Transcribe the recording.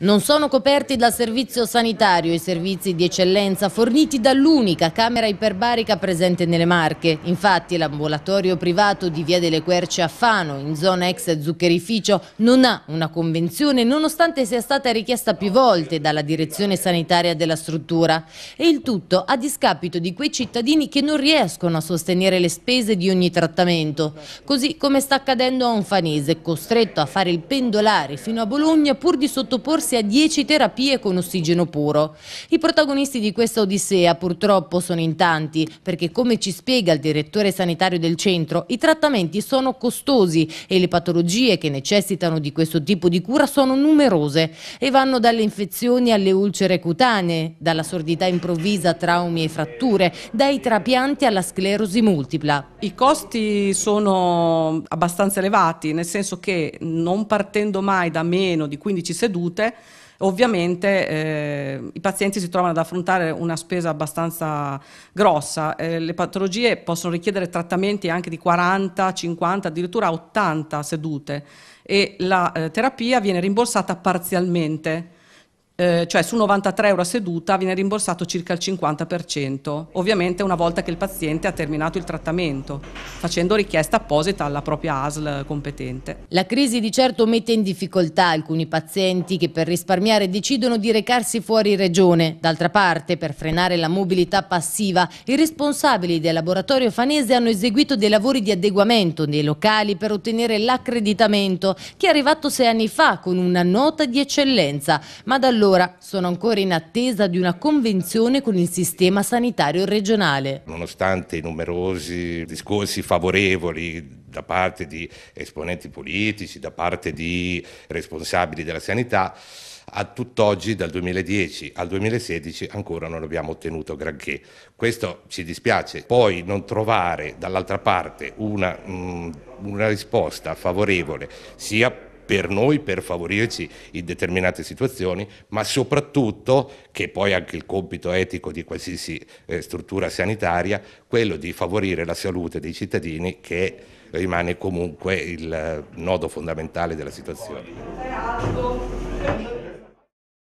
Non sono coperti dal servizio sanitario i servizi di eccellenza forniti dall'unica camera iperbarica presente nelle Marche. Infatti l'ambulatorio privato di Via delle Querce a Fano, in zona ex zuccherificio, non ha una convenzione nonostante sia stata richiesta più volte dalla direzione sanitaria della struttura. E il tutto a discapito di quei cittadini che non riescono a sostenere le spese di ogni trattamento. Così come sta accadendo a un fanese, costretto a fare il pendolare fino a Bologna pur di sottoporre sottoporsi a 10 terapie con ossigeno puro. I protagonisti di questa odissea purtroppo sono in tanti, perché come ci spiega il direttore sanitario del centro, i trattamenti sono costosi e le patologie che necessitano di questo tipo di cura sono numerose e vanno dalle infezioni alle ulcere cutanee, dalla sordità improvvisa a traumi e fratture, dai trapianti alla sclerosi multipla. I costi sono abbastanza elevati, nel senso che non partendo mai da meno di 15 sedute salute, ovviamente eh, i pazienti si trovano ad affrontare una spesa abbastanza grossa. Eh, le patologie possono richiedere trattamenti anche di 40, 50, addirittura 80 sedute e la eh, terapia viene rimborsata parzialmente eh, cioè su 93 euro a seduta viene rimborsato circa il 50%, ovviamente una volta che il paziente ha terminato il trattamento, facendo richiesta apposita alla propria ASL competente. La crisi di certo mette in difficoltà alcuni pazienti che per risparmiare decidono di recarsi fuori regione. D'altra parte, per frenare la mobilità passiva, i responsabili del laboratorio fanese hanno eseguito dei lavori di adeguamento nei locali per ottenere l'accreditamento, che è arrivato sei anni fa con una nota di eccellenza, ma da allora allora, sono ancora in attesa di una convenzione con il sistema sanitario regionale. Nonostante i numerosi discorsi favorevoli da parte di esponenti politici, da parte di responsabili della sanità, a tutt'oggi dal 2010 al 2016 ancora non abbiamo ottenuto granché. Questo ci dispiace. Poi non trovare dall'altra parte una, mm, una risposta favorevole sia per noi, per favorirci in determinate situazioni, ma soprattutto, che poi anche il compito etico di qualsiasi eh, struttura sanitaria, quello di favorire la salute dei cittadini che rimane comunque il eh, nodo fondamentale della situazione.